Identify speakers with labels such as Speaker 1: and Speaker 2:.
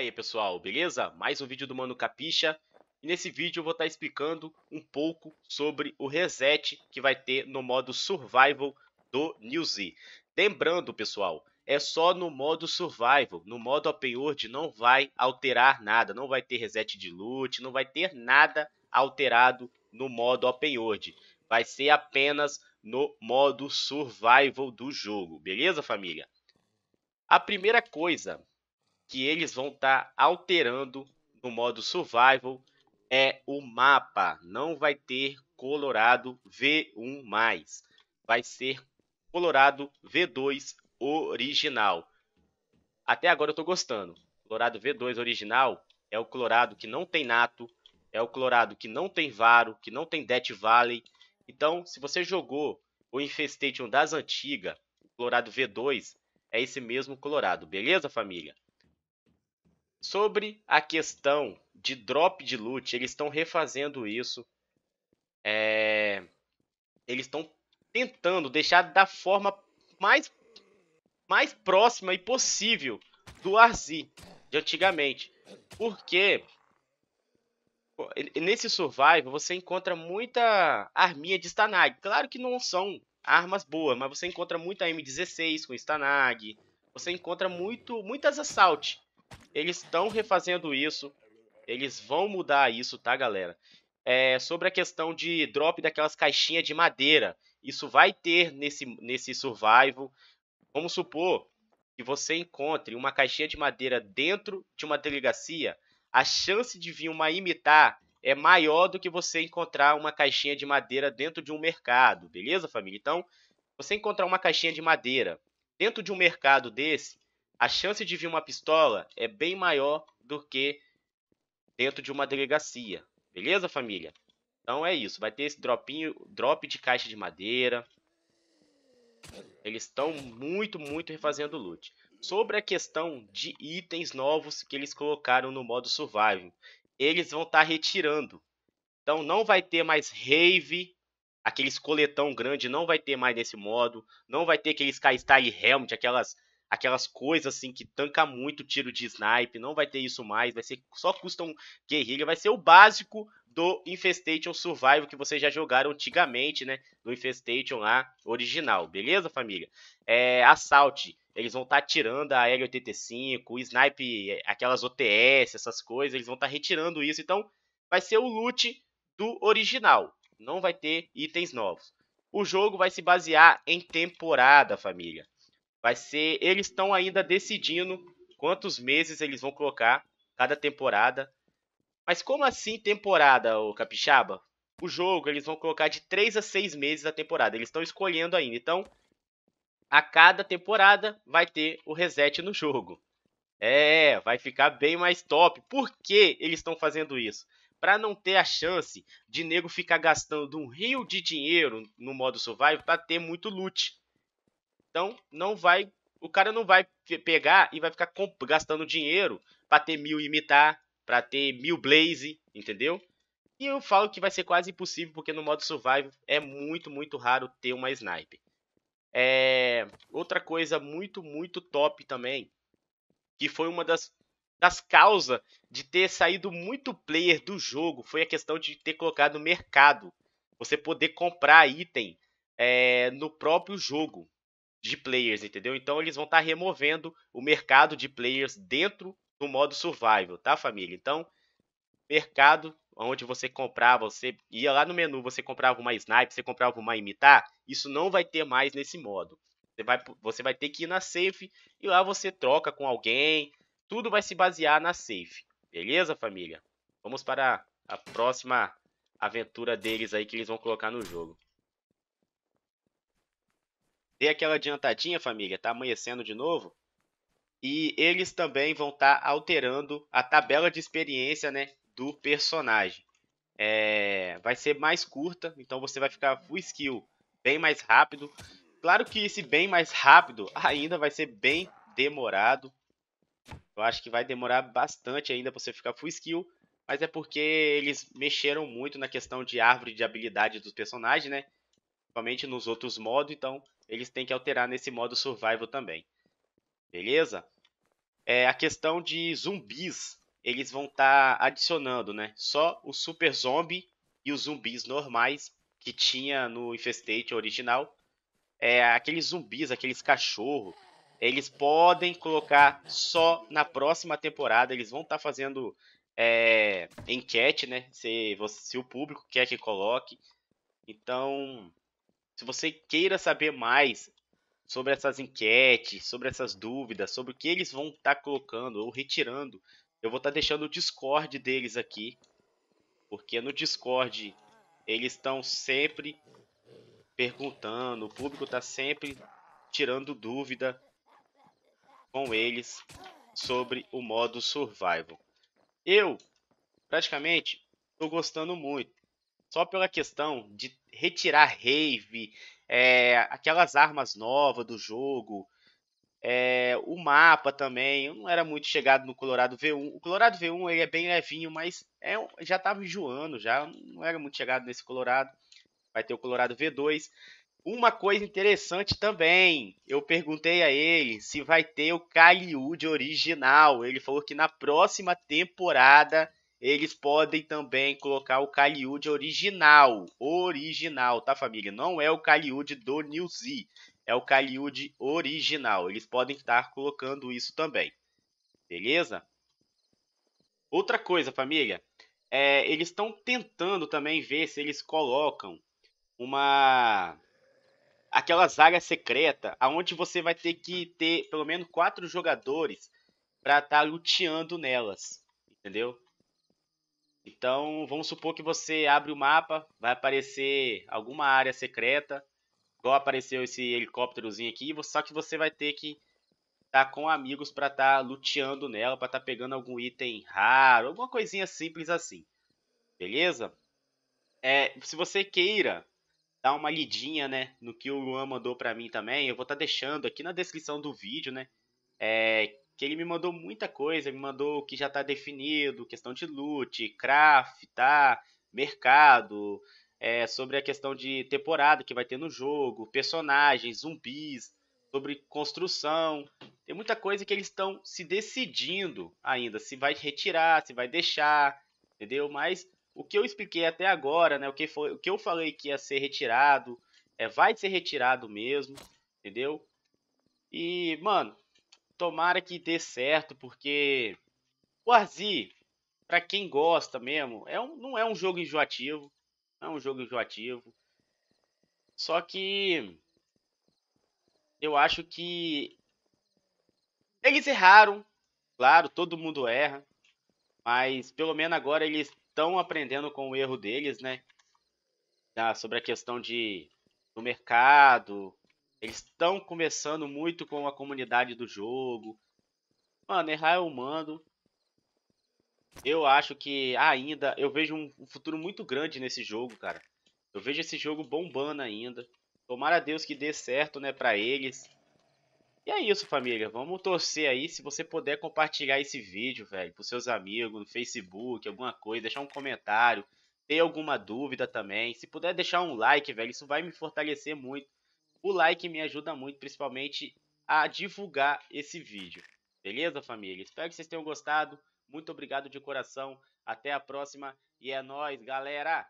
Speaker 1: aí pessoal, beleza? Mais um vídeo do Mano Capixa e nesse vídeo eu vou estar tá explicando um pouco sobre o reset que vai ter no modo Survival do New Z. Lembrando pessoal, é só no modo Survival, no modo Open World não vai alterar nada, não vai ter reset de loot, não vai ter nada alterado no modo Open World. Vai ser apenas no modo Survival do jogo, beleza família? A primeira coisa que eles vão estar tá alterando no modo survival é o mapa. Não vai ter Colorado V1 mais. Vai ser Colorado V2 original. Até agora eu estou gostando. Colorado V2 original é o Colorado que não tem nato, é o Colorado que não tem varo, que não tem Death Valley. Então, se você jogou o Infestation das antigas, o Colorado V2 é esse mesmo Colorado, beleza, família? Sobre a questão de drop de loot, eles estão refazendo isso. É... Eles estão tentando deixar da forma mais, mais próxima e possível do Arzi de antigamente. Porque nesse survival você encontra muita arminha de Stanag. Claro que não são armas boas, mas você encontra muita M16 com Stanag. Você encontra muito muitas assault eles estão refazendo isso. Eles vão mudar isso, tá, galera? É, sobre a questão de drop daquelas caixinhas de madeira. Isso vai ter nesse, nesse survival. Vamos supor que você encontre uma caixinha de madeira dentro de uma delegacia. A chance de vir uma imitar é maior do que você encontrar uma caixinha de madeira dentro de um mercado, beleza, família? Então, você encontrar uma caixinha de madeira dentro de um mercado desse, a chance de vir uma pistola é bem maior do que dentro de uma delegacia. Beleza, família? Então é isso. Vai ter esse dropinho, drop de caixa de madeira. Eles estão muito, muito refazendo o loot. Sobre a questão de itens novos que eles colocaram no modo survival, eles vão estar tá retirando. Então não vai ter mais rave, aqueles coletão grande, não vai ter mais nesse modo. Não vai ter aqueles Sky Style Helmet, aquelas aquelas coisas assim que tanca muito tiro de snipe, não vai ter isso mais, vai ser só custom guerrilha, vai ser o básico do Infestation Survival que vocês já jogaram antigamente, né? Do Infestation lá original, beleza, família? É, Assault, eles vão estar tá tirando a L85, o Snipe, aquelas OTS, essas coisas, eles vão estar tá retirando isso, então vai ser o loot do original, não vai ter itens novos. O jogo vai se basear em temporada, família. Vai ser. Eles estão ainda decidindo quantos meses eles vão colocar cada temporada. Mas como assim temporada, o Capixaba? O jogo eles vão colocar de 3 a 6 meses a temporada. Eles estão escolhendo ainda. Então, a cada temporada vai ter o reset no jogo. É, vai ficar bem mais top. Por que eles estão fazendo isso? Para não ter a chance de nego ficar gastando um rio de dinheiro no modo survival para ter muito loot. Então, não vai. O cara não vai pegar e vai ficar gastando dinheiro para ter mil imitar, para ter mil blaze, entendeu? E eu falo que vai ser quase impossível, porque no modo survival é muito, muito raro ter uma sniper. É... Outra coisa muito, muito top também, que foi uma das, das causas de ter saído muito player do jogo, foi a questão de ter colocado mercado. Você poder comprar item é, no próprio jogo de players, entendeu? Então eles vão estar tá removendo o mercado de players dentro do modo survival, tá, família? Então, mercado onde você comprava, você ia lá no menu, você comprava uma sniper, você comprava uma imitar, isso não vai ter mais nesse modo. Você vai, você vai ter que ir na safe e lá você troca com alguém, tudo vai se basear na safe. Beleza, família? Vamos para a próxima aventura deles aí que eles vão colocar no jogo. Dei aquela adiantadinha, família, tá amanhecendo de novo. E eles também vão estar tá alterando a tabela de experiência né, do personagem. É, vai ser mais curta, então você vai ficar full skill bem mais rápido. Claro que esse bem mais rápido ainda vai ser bem demorado. Eu acho que vai demorar bastante ainda você ficar full skill. Mas é porque eles mexeram muito na questão de árvore de habilidade dos personagens, né? somente nos outros modos, então eles têm que alterar nesse modo survival também. Beleza? É, a questão de zumbis, eles vão estar tá adicionando, né? Só o super zombie e os zumbis normais que tinha no Infestate original. É, aqueles zumbis, aqueles cachorros, eles podem colocar só na próxima temporada. Eles vão estar tá fazendo é, enquete, né? Se, se o público quer que coloque. Então, se você queira saber mais sobre essas enquetes, sobre essas dúvidas, sobre o que eles vão estar tá colocando ou retirando, eu vou estar tá deixando o Discord deles aqui, porque no Discord eles estão sempre perguntando, o público está sempre tirando dúvida com eles sobre o modo survival. Eu praticamente estou gostando muito, só pela questão de retirar rave, é, aquelas armas novas do jogo, é, o mapa também. Eu não era muito chegado no Colorado V1. O Colorado V1 ele é bem levinho, mas é, já estava enjoando já. não era muito chegado nesse Colorado. Vai ter o Colorado V2. Uma coisa interessante também, eu perguntei a ele se vai ter o Kaliud original. Ele falou que na próxima temporada eles podem também colocar o Kaliud original. Original, tá, família? Não é o Kaliud do New Z. É o Kaliud original. Eles podem estar colocando isso também. Beleza? Outra coisa, família. É, eles estão tentando também ver se eles colocam uma aquelas áreas secretas, aonde você vai ter que ter pelo menos quatro jogadores para estar tá luteando nelas, entendeu? Então, vamos supor que você abre o mapa, vai aparecer alguma área secreta, igual apareceu esse helicópterozinho aqui, só que você vai ter que estar tá com amigos para estar tá luteando nela, para estar tá pegando algum item raro, alguma coisinha simples assim. Beleza? É, se você queira dar uma lidinha, né, no que o Luan mandou para mim também, eu vou estar tá deixando aqui na descrição do vídeo, né, é, que ele me mandou muita coisa, me mandou o que já está definido, questão de loot, craft, tá? mercado, é, sobre a questão de temporada que vai ter no jogo, personagens, zumbis, sobre construção. Tem muita coisa que eles estão se decidindo ainda, se vai retirar, se vai deixar, entendeu? Mas o que eu expliquei até agora, né, o que, foi, o que eu falei que ia ser retirado, é, vai ser retirado mesmo, entendeu? E, mano, tomara que dê certo, porque o Arzi, para quem gosta mesmo, é um, não é um jogo enjoativo. Não é um jogo enjoativo. Só que eu acho que eles erraram. Claro, todo mundo erra. Mas pelo menos agora eles estão aprendendo com o erro deles, né? Ah, sobre a questão de do mercado, eles estão começando muito com a comunidade do jogo. Mano, errar é humano. Eu acho que ainda. Eu vejo um futuro muito grande nesse jogo, cara. Eu vejo esse jogo bombando ainda. Tomara a Deus que dê certo, né, pra eles. E é isso, família. Vamos torcer aí. Se você puder compartilhar esse vídeo, velho, pros seus amigos, no Facebook, alguma coisa, deixar um comentário. Ter alguma dúvida também. Se puder deixar um like, velho, isso vai me fortalecer muito. O like me ajuda muito, principalmente a divulgar esse vídeo. Beleza, família? Espero que vocês tenham gostado. Muito obrigado de coração. Até a próxima e é nós, galera.